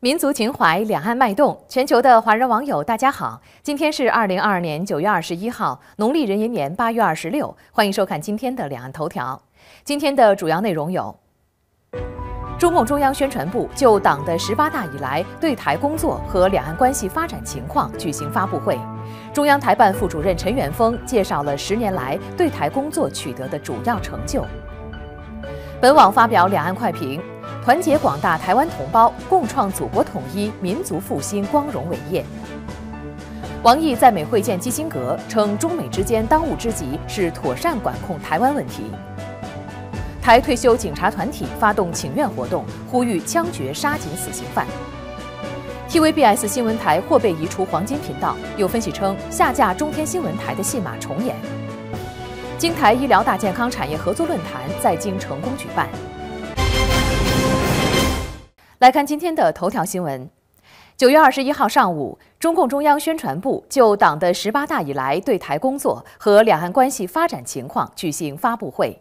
民族情怀，两岸脉动。全球的华人网友，大家好！今天是二零二二年九月二十一号，农历壬寅年八月二十六。欢迎收看今天的《两岸头条》。今天的主要内容有：中共中央宣传部就党的十八大以来对台工作和两岸关系发展情况举行发布会。中央台办副主任陈远峰介绍了十年来对台工作取得的主要成就。本网发表《两岸快评》。团结广大台湾同胞，共创祖国统一、民族复兴光荣伟业。王毅在美会见基辛格，称中美之间当务之急是妥善管控台湾问题。台退休警察团体发动请愿活动，呼吁枪决杀警死刑犯。TVBS 新闻台或被移除黄金频道，有分析称下架中天新闻台的戏码重演。京台医疗大健康产业合作论坛在京成功举办。来看今天的头条新闻。九月二十一号上午，中共中央宣传部就党的十八大以来对台工作和两岸关系发展情况举行发布会。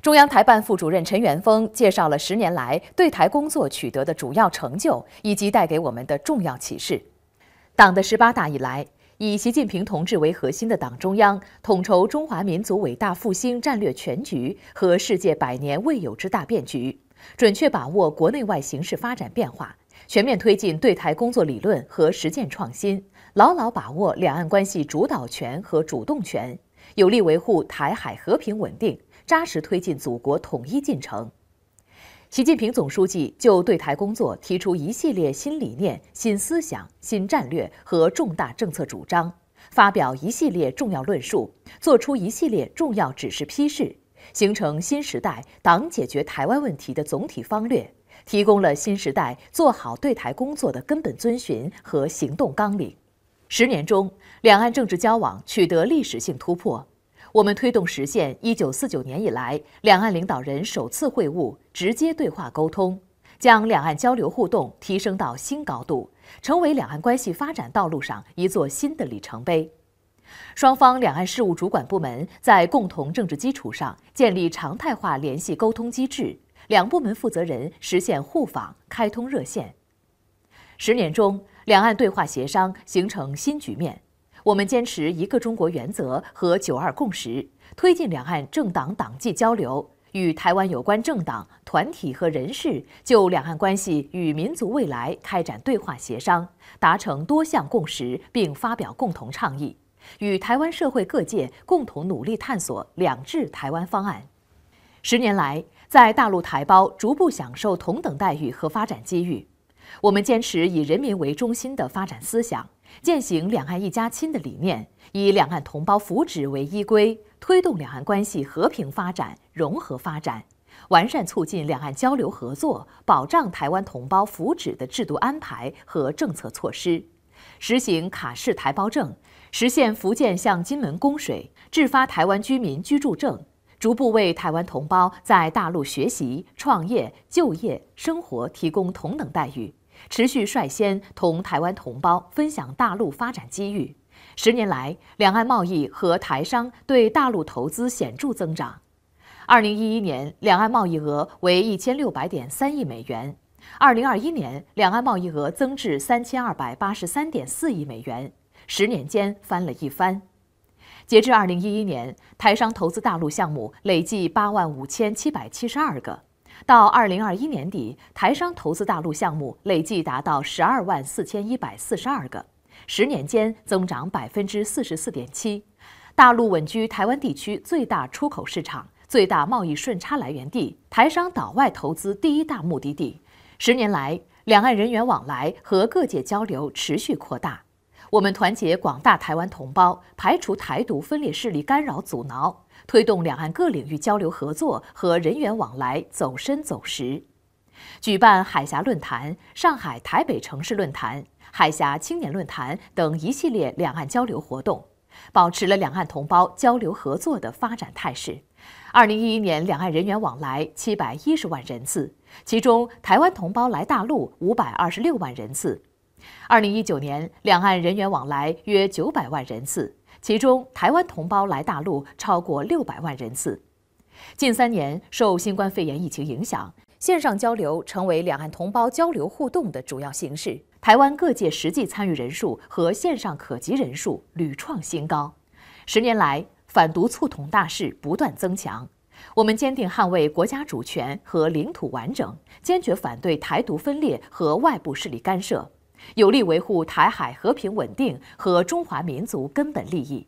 中央台办副主任陈元峰介绍了十年来对台工作取得的主要成就以及带给我们的重要启示。党的十八大以来，以习近平同志为核心的党中央统筹中华民族伟大复兴战略全局和世界百年未有之大变局。准确把握国内外形势发展变化，全面推进对台工作理论和实践创新，牢牢把握两岸关系主导权和主动权，有力维护台海和平稳定，扎实推进祖国统一进程。习近平总书记就对台工作提出一系列新理念、新思想、新战略和重大政策主张，发表一系列重要论述，作出一系列重要指示批示。形成新时代党解决台湾问题的总体方略，提供了新时代做好对台工作的根本遵循和行动纲领。十年中，两岸政治交往取得历史性突破。我们推动实现一九四九年以来两岸领导人首次会晤、直接对话沟通，将两岸交流互动提升到新高度，成为两岸关系发展道路上一座新的里程碑。双方两岸事务主管部门在共同政治基础上建立常态化联系沟通机制，两部门负责人实现互访，开通热线。十年中，两岸对话协商形成新局面。我们坚持一个中国原则和九二共识，推进两岸政党党际交流，与台湾有关政党团体和人士就两岸关系与民族未来开展对话协商，达成多项共识，并发表共同倡议。与台湾社会各界共同努力探索“两制台湾方案”。十年来，在大陆台胞逐步享受同等待遇和发展机遇。我们坚持以人民为中心的发展思想，践行“两岸一家亲”的理念，以两岸同胞福祉为依归，推动两岸关系和平发展、融合发展，完善促进两岸交流合作、保障台湾同胞福祉的制度安排和政策措施，实行卡式台胞证。实现福建向金门供水，制发台湾居民居住证，逐步为台湾同胞在大陆学习、创业、就业、生活提供同等待遇，持续率先同台湾同胞分享大陆发展机遇。十年来，两岸贸易和台商对大陆投资显著增长。二零一一年，两岸贸易额为一千六百点三亿美元；二零二一年，两岸贸易额增至三千二百八十三点四亿美元。十年间翻了一番，截至二零一一年，台商投资大陆项目累计八万五千七百七十二个；到二零二一年底，台商投资大陆项目累计达到十二万四千一百四十二个，十年间增长百分之四十四点七。大陆稳居台湾地区最大出口市场、最大贸易顺差来源地、台商岛外投资第一大目的地。十年来，两岸人员往来和各界交流持续扩大。我们团结广大台湾同胞，排除台独分裂势力干扰阻挠，推动两岸各领域交流合作和人员往来走深走实，举办海峡论坛、上海台北城市论坛、海峡青年论坛等一系列两岸交流活动，保持了两岸同胞交流合作的发展态势。二零一一年，两岸人员往来七百一十万人次，其中台湾同胞来大陆五百二十六万人次。二零一九年，两岸人员往来约九百万人次，其中台湾同胞来大陆超过六百万人次。近三年受新冠肺炎疫情影响，线上交流成为两岸同胞交流互动的主要形式。台湾各界实际参与人数和线上可及人数屡创新高。十年来，反独促统大势不断增强。我们坚定捍卫国家主权和领土完整，坚决反对台独分裂和外部势力干涉。有力维护台海和平稳定和中华民族根本利益，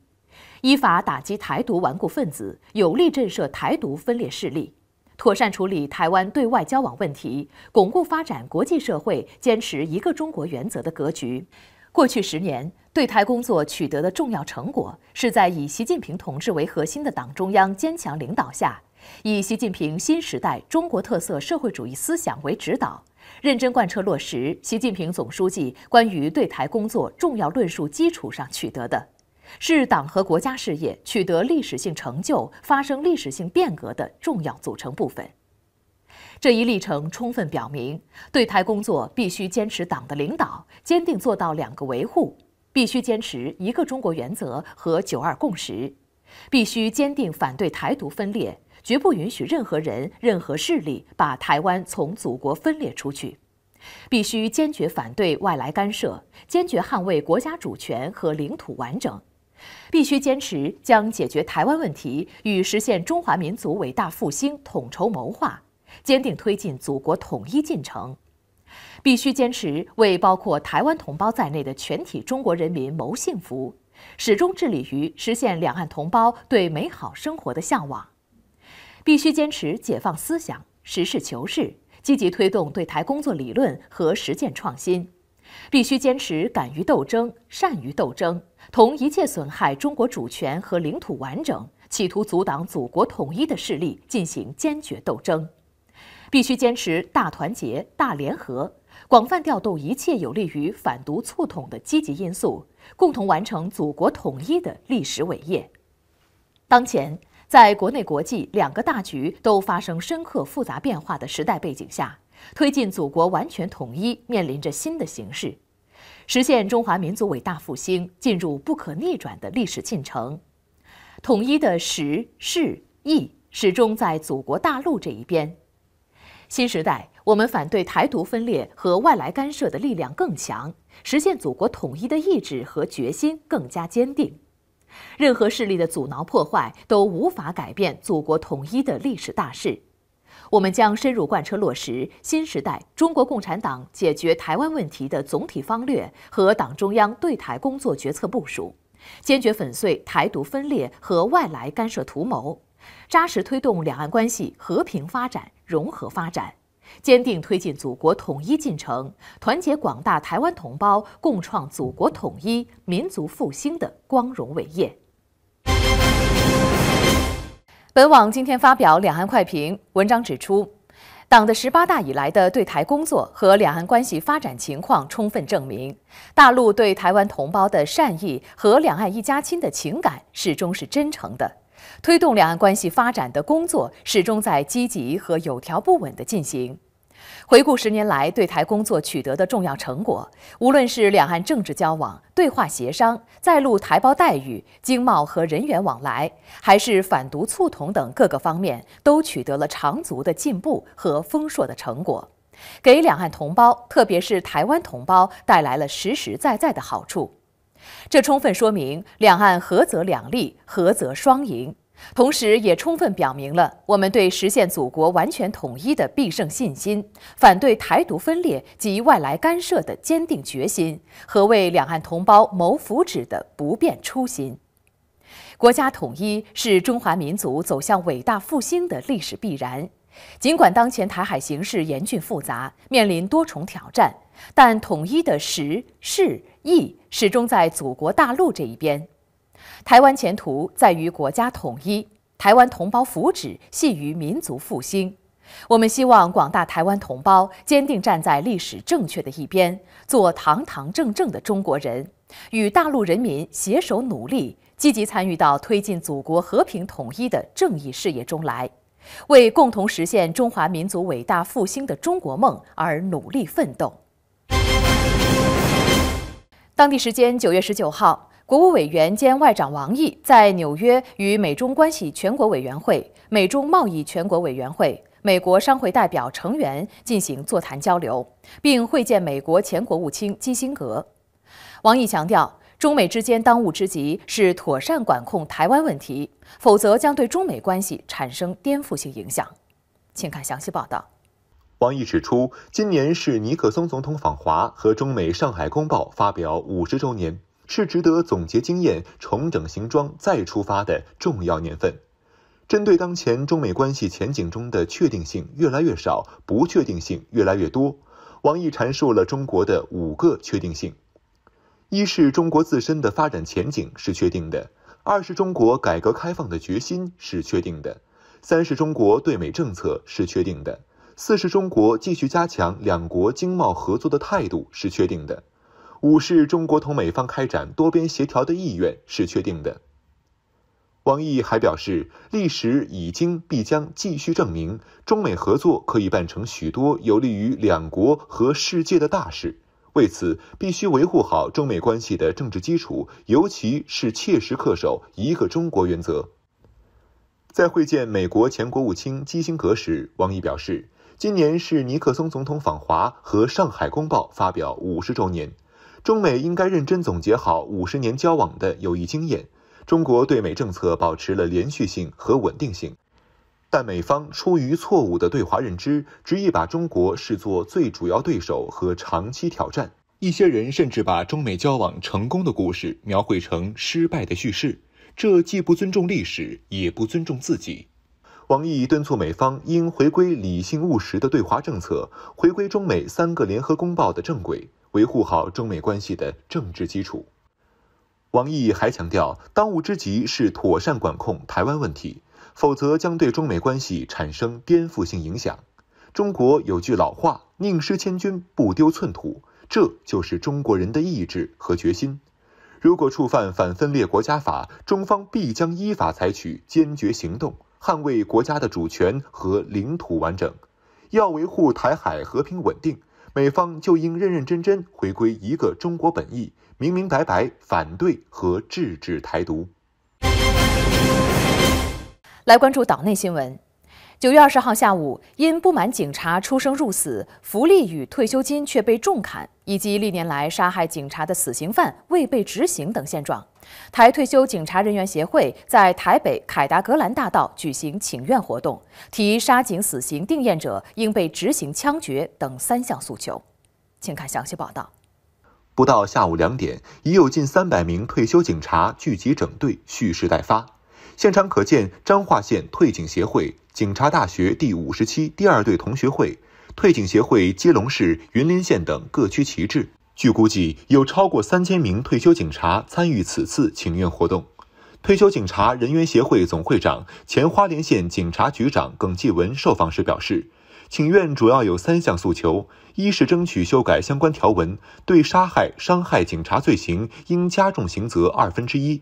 依法打击台独顽固分子，有力震慑台独分裂势力，妥善处理台湾对外交往问题，巩固发展国际社会坚持一个中国原则的格局。过去十年，对台工作取得的重要成果，是在以习近平同志为核心的党中央坚强领导下，以习近平新时代中国特色社会主义思想为指导。认真贯彻落实习近平总书记关于对台工作重要论述基础上取得的，是党和国家事业取得历史性成就、发生历史性变革的重要组成部分。这一历程充分表明，对台工作必须坚持党的领导，坚定做到“两个维护”，必须坚持一个中国原则和“九二共识”，必须坚定反对台独分裂。绝不允许任何人、任何势力把台湾从祖国分裂出去，必须坚决反对外来干涉，坚决捍卫国家主权和领土完整，必须坚持将解决台湾问题与实现中华民族伟大复兴统筹谋划，坚定推进祖国统一进程，必须坚持为包括台湾同胞在内的全体中国人民谋幸福，始终致力于实现两岸同胞对美好生活的向往。必须坚持解放思想、实事求是，积极推动对台工作理论和实践创新；必须坚持敢于斗争、善于斗争，同一切损害中国主权和领土完整、企图阻挡祖国统一的势力进行坚决斗争；必须坚持大团结、大联合，广泛调动一切有利于反独促统的积极因素，共同完成祖国统一的历史伟业。当前。在国内、国际两个大局都发生深刻复杂变化的时代背景下，推进祖国完全统一面临着新的形势，实现中华民族伟大复兴进入不可逆转的历史进程，统一的时势意始终在祖国大陆这一边。新时代，我们反对台独分裂和外来干涉的力量更强，实现祖国统一的意志和决心更加坚定。任何势力的阻挠破坏都无法改变祖国统一的历史大势。我们将深入贯彻落实新时代中国共产党解决台湾问题的总体方略和党中央对台工作决策部署，坚决粉碎台独分裂和外来干涉图谋，扎实推动两岸关系和平发展、融合发展。坚定推进祖国统一进程，团结广大台湾同胞，共创祖国统一、民族复兴的光荣伟业。本网今天发表《两岸快评》文章指出，党的十八大以来的对台工作和两岸关系发展情况充分证明，大陆对台湾同胞的善意和两岸一家亲的情感始终是真诚的，推动两岸关系发展的工作始终在积极和有条不紊地进行。回顾十年来对台工作取得的重要成果，无论是两岸政治交往、对话协商、在路台胞待遇、经贸和人员往来，还是反独促统等各个方面，都取得了长足的进步和丰硕的成果，给两岸同胞，特别是台湾同胞带来了实实在在的好处。这充分说明，两岸合则两利，合则双赢。同时，也充分表明了我们对实现祖国完全统一的必胜信心，反对台独分裂及外来干涉的坚定决心和为两岸同胞谋福祉的不变初心。国家统一是中华民族走向伟大复兴的历史必然。尽管当前台海形势严峻复杂，面临多重挑战，但统一的时势意始终在祖国大陆这一边。台湾前途在于国家统一，台湾同胞福祉系于民族复兴。我们希望广大台湾同胞坚定站在历史正确的一边，做堂堂正正的中国人，与大陆人民携手努力，积极参与到推进祖国和平统一的正义事业中来，为共同实现中华民族伟大复兴的中国梦而努力奋斗。当地时间九月十九号。国务委员兼外长王毅在纽约与美中关系全国委员会、美中贸易全国委员会、美国商会代表成员进行座谈交流，并会见美国前国务卿基辛格。王毅强调，中美之间当务之急是妥善管控台湾问题，否则将对中美关系产生颠覆性影响。请看详细报道。王毅指出，今年是尼克松总统访华和中美《上海公报》发表五十周年。是值得总结经验、重整行装再出发的重要年份。针对当前中美关系前景中的确定性越来越少、不确定性越来越多，王毅阐述了中国的五个确定性：一是中国自身的发展前景是确定的；二是中国改革开放的决心是确定的；三是中国对美政策是确定的；四是中国继续加强两国经贸合作的态度是确定的。五是，中国同美方开展多边协调的意愿是确定的。王毅还表示，历史已经、必将、继续证明，中美合作可以办成许多有利于两国和世界的大事。为此，必须维护好中美关系的政治基础，尤其是切实恪守一个中国原则。在会见美国前国务卿基辛格时，王毅表示，今年是尼克松总统访华和《上海公报》发表五十周年。中美应该认真总结好五十年交往的有益经验。中国对美政策保持了连续性和稳定性，但美方出于错误的对华认知，执意把中国视作最主要对手和长期挑战。一些人甚至把中美交往成功的故事描绘成失败的叙事，这既不尊重历史，也不尊重自己。王毅敦促美方应回归理性务实的对华政策，回归中美三个联合公报的正轨。维护好中美关系的政治基础。王毅还强调，当务之急是妥善管控台湾问题，否则将对中美关系产生颠覆性影响。中国有句老话，宁失千军不丢寸土，这就是中国人的意志和决心。如果触犯反分裂国家法，中方必将依法采取坚决行动，捍卫国家的主权和领土完整。要维护台海和平稳定。美方就应认认真真回归一个中国本意，明明白白反对和制止台独。来关注岛内新闻。九月二十号下午，因不满警察出生入死、福利与退休金却被重砍，以及历年来杀害警察的死刑犯未被执行等现状，台退休警察人员协会在台北凯达格兰大道举行请愿活动，提杀警死刑定验者应被执行枪决等三项诉求。请看详细报道。不到下午两点，已有近三百名退休警察聚集整队，蓄势待发。现场可见彰化县退警协会。警察大学第五十七第二队同学会、退警协会、接龙市云林县等各区旗帜，据估计有超过三千名退休警察参与此次请愿活动。退休警察人员协会总会长、前花莲县警察局长耿继文受访时表示，请愿主要有三项诉求：一是争取修改相关条文，对杀害、伤害警察罪行应加重刑责二分之一；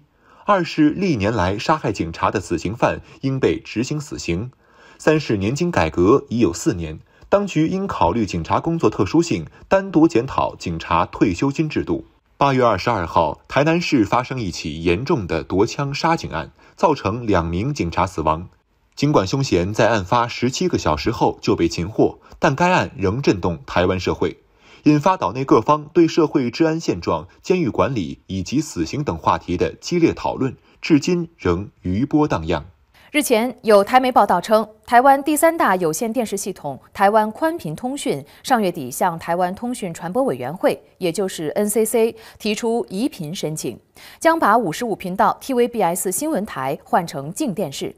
二是历年来杀害警察的死刑犯应被执行死刑。三是年金改革已有四年，当局应考虑警察工作特殊性，单独检讨警察退休金制度。八月二十二号，台南市发生一起严重的夺枪杀警案，造成两名警察死亡。尽管凶嫌在案发十七个小时后就被擒获，但该案仍震动台湾社会，引发岛内各方对社会治安现状、监狱管理以及死刑等话题的激烈讨论，至今仍余波荡漾。日前有台媒报道称，台湾第三大有线电视系统台湾宽频通讯上月底向台湾通讯传播委员会，也就是 NCC 提出移频申请，将把五十五频道 TVBS 新闻台换成静电视。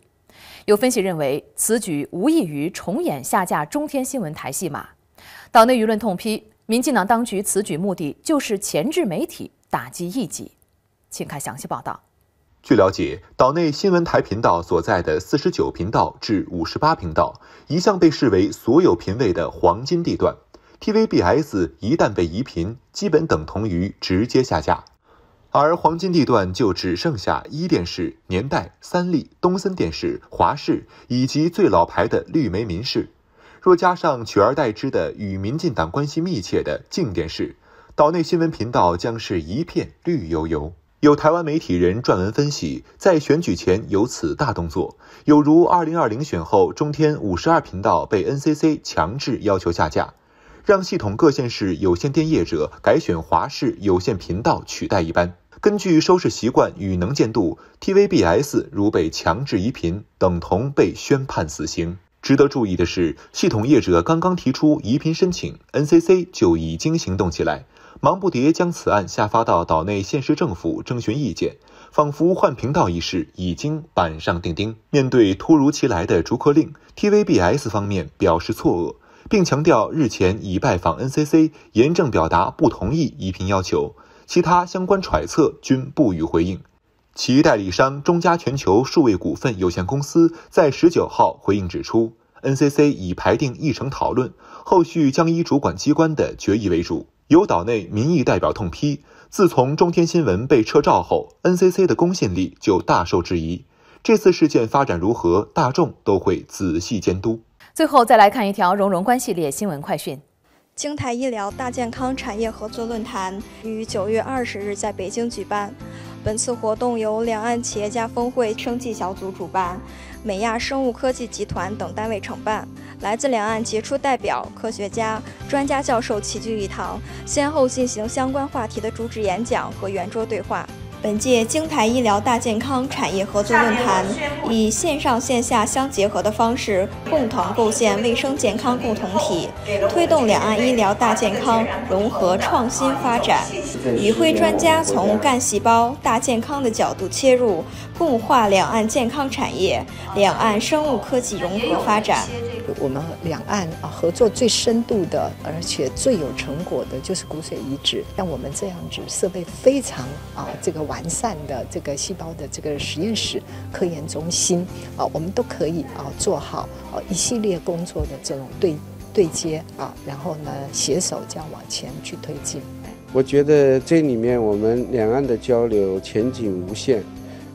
有分析认为，此举无异于重演下架中天新闻台戏码。岛内舆论痛批，民进党当局此举目的就是钳制媒体，打击异己。请看详细报道。据了解，岛内新闻台频道所在的四十九频道至五十八频道一向被视为所有频位的黄金地段。TVBS 一旦被移频，基本等同于直接下架。而黄金地段就只剩下一电视、年代、三立、东森电视、华视以及最老牌的绿媒民视。若加上取而代之的与民进党关系密切的静电视，岛内新闻频道将是一片绿油油。有台湾媒体人撰文分析，在选举前有此大动作，有如二零二零选后中天五十二频道被 NCC 强制要求下架，让系统各县市有线电业者改选华视有线频道取代一般。根据收视习惯与能见度，TVBS 如被强制移频，等同被宣判死刑。值得注意的是，系统业者刚刚提出移频申请，NCC 就已经行动起来。忙不迭将此案下发到岛内县市政府征询意见，仿佛换频道一事已经板上钉钉。面对突如其来的逐客令，TVBS 方面表示错愕，并强调日前已拜访 NCC，严正表达不同意移频要求。其他相关揣测均不予回应。其代理商中加全球数位股份有限公司在十九号回应指出，NCC 已排定议程讨论，后续将依主管机关的决议为主。有岛内民意代表痛批，自从中天新闻被撤照后，NCC 的公信力就大受质疑。这次事件发展如何，大众都会仔细监督。最后再来看一条融融观系列新闻快讯：京台医疗大健康产业合作论坛于九月二十日在北京举办。本次活动由两岸企业家峰会生技小组主办，美亚生物科技集团等单位承办。来自两岸杰出代表、科学家、专家、教授齐聚一堂，先后进行相关话题的主旨演讲和圆桌对话。本届京台医疗大健康产业合作论坛以线上线下相结合的方式，共同构建卫生健康共同体，推动两岸医疗大健康融合创新发展。与会专家从干细胞大健康的角度切入，共话两岸健康产业、两岸生物科技融合发展。我们两岸啊合作最深度的，而且最有成果的，就是骨髓移植。像我们这样子设备非常啊这个完善的这个细胞的这个实验室科研中心啊，我们都可以啊做好啊一系列工作的这种对对接啊，然后呢携手这样往前去推进。我觉得这里面我们两岸的交流前景无限。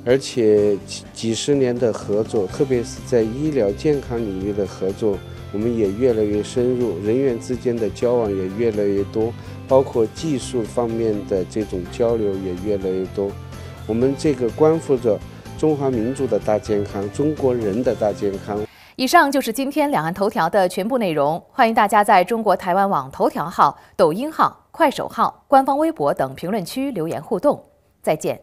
而且几几十年的合作，特别是在医疗健康领域的合作，我们也越来越深入，人员之间的交往也越来越多，包括技术方面的这种交流也越来越多。我们这个关乎着中华民族的大健康，中国人的大健康。以上就是今天两岸头条的全部内容，欢迎大家在中国台湾网头条号、抖音号、快手号、官方微博等评论区留言互动。再见。